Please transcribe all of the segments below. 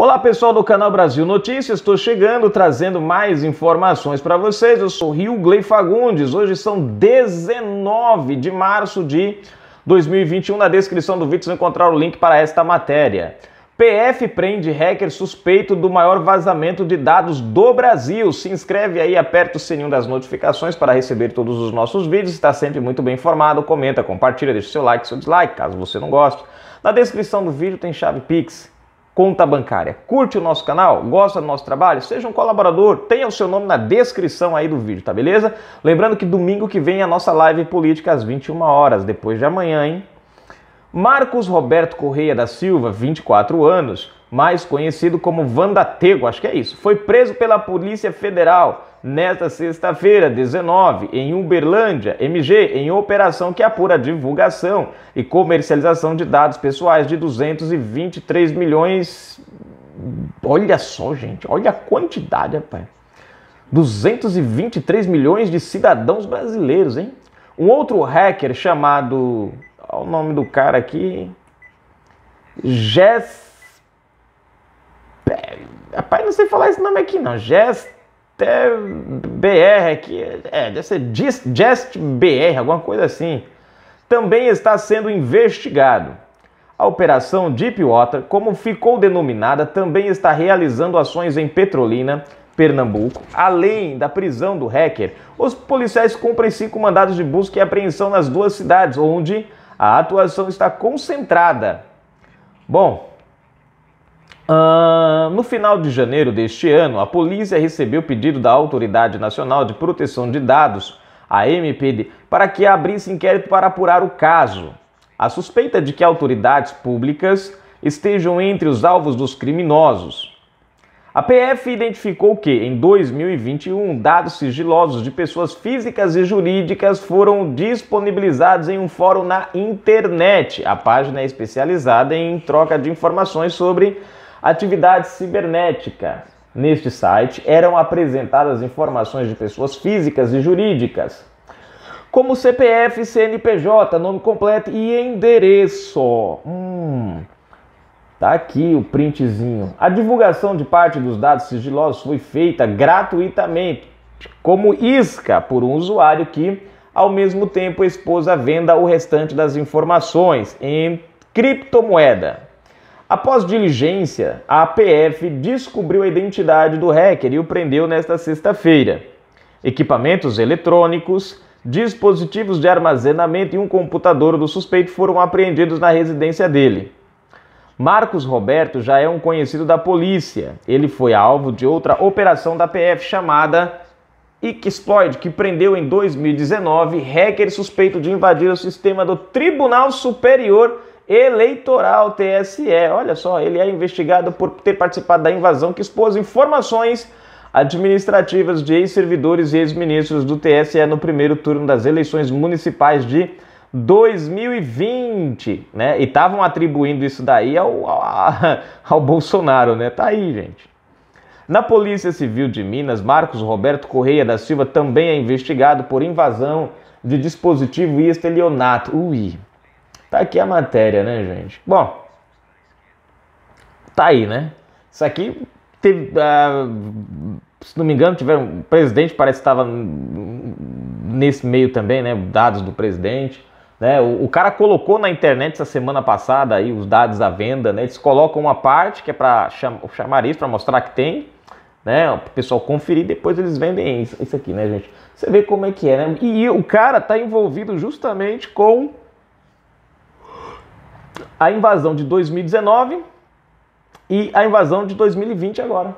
Olá pessoal do canal Brasil Notícias, estou chegando trazendo mais informações para vocês. Eu sou Rio Glei Fagundes. Hoje são 19 de março de 2021. Na descrição do vídeo você vai encontrar o link para esta matéria. PF prende hacker suspeito do maior vazamento de dados do Brasil. Se inscreve aí, aperta o sininho das notificações para receber todos os nossos vídeos. Está sempre muito bem informado. Comenta, compartilha, deixa seu like, seu dislike, caso você não goste. Na descrição do vídeo tem chave Pix conta bancária. Curte o nosso canal? Gosta do nosso trabalho? Seja um colaborador, tenha o seu nome na descrição aí do vídeo, tá beleza? Lembrando que domingo que vem é a nossa live política às 21 horas, depois de amanhã, hein? Marcos Roberto Correia da Silva, 24 anos, mais conhecido como Vandatego, acho que é isso, foi preso pela Polícia Federal nesta sexta-feira, 19, em Uberlândia, MG, em operação que apura divulgação e comercialização de dados pessoais de 223 milhões. Olha só, gente, olha a quantidade, rapaz. 223 milhões de cidadãos brasileiros, hein? Um outro hacker chamado. Olha o nome do cara aqui. Jess. Rapaz, não sei falar esse nome aqui, não. Jess até BR, que é, deve ser Just, Just BR, alguma coisa assim, também está sendo investigado. A operação Deepwater, como ficou denominada, também está realizando ações em Petrolina, Pernambuco. Além da prisão do hacker, os policiais cumprem cinco mandados de busca e apreensão nas duas cidades, onde a atuação está concentrada. Bom, ah, no final de janeiro deste ano, a polícia recebeu pedido da Autoridade Nacional de Proteção de Dados, a MPD, para que abrisse inquérito para apurar o caso. A suspeita é de que autoridades públicas estejam entre os alvos dos criminosos. A PF identificou que, em 2021, dados sigilosos de pessoas físicas e jurídicas foram disponibilizados em um fórum na internet. A página é especializada em troca de informações sobre Atividade cibernética. Neste site eram apresentadas informações de pessoas físicas e jurídicas, como CPF, CNPJ, nome completo e endereço. Hum. Tá aqui o printzinho. A divulgação de parte dos dados sigilosos foi feita gratuitamente, como isca por um usuário que, ao mesmo tempo, expôs à venda o restante das informações em criptomoeda. Após diligência, a PF descobriu a identidade do hacker e o prendeu nesta sexta-feira. Equipamentos eletrônicos, dispositivos de armazenamento e um computador do suspeito foram apreendidos na residência dele. Marcos Roberto já é um conhecido da polícia. Ele foi alvo de outra operação da PF chamada Ick Exploit, que prendeu em 2019 hacker suspeito de invadir o sistema do Tribunal Superior Eleitoral, TSE. Olha só, ele é investigado por ter participado da invasão que expôs informações administrativas de ex-servidores e ex-ministros do TSE no primeiro turno das eleições municipais de 2020, né? E estavam atribuindo isso daí ao, ao, ao, Bolsonaro, né? Tá aí, gente. Na Polícia Civil de Minas, Marcos Roberto Correia da Silva também é investigado por invasão de dispositivo e estelionato. Ui, Tá aqui a matéria, né, gente? Bom, tá aí, né? Isso aqui teve. Uh, se não me engano, tiveram. O presidente parece que estava nesse meio também, né? Dados do presidente. Né? O, o, cara colocou na internet essa semana passada aí os dados da venda, né? Eles colocam uma parte que é para cham, isso para mostrar que tem, né? o pessoal conferir, depois eles vendem isso, isso aqui, né, gente? Você vê como é que é, né? E o cara tá envolvido justamente com a invasão de 2019 e a invasão de 2020 agora.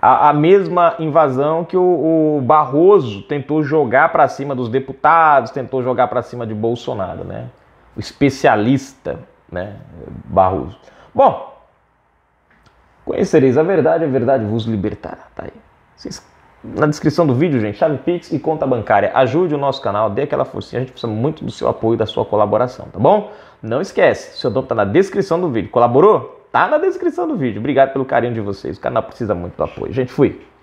A, a mesma invasão que o, o Barroso tentou jogar para cima dos deputados, tentou jogar para cima de Bolsonaro, né? O especialista, né, Barroso. Bom, conhecereis a verdade, a verdade vos libertará. Tá aí na descrição do vídeo, gente, chave Pix e conta bancária. Ajude o nosso canal, dê aquela forcinha, a gente precisa muito do seu apoio, da sua colaboração, tá bom? Não esquece, seu nome tá na descrição do vídeo. Colaborou? Tá na descrição do vídeo. Obrigado pelo carinho de vocês. O canal precisa muito do apoio. Gente, fui.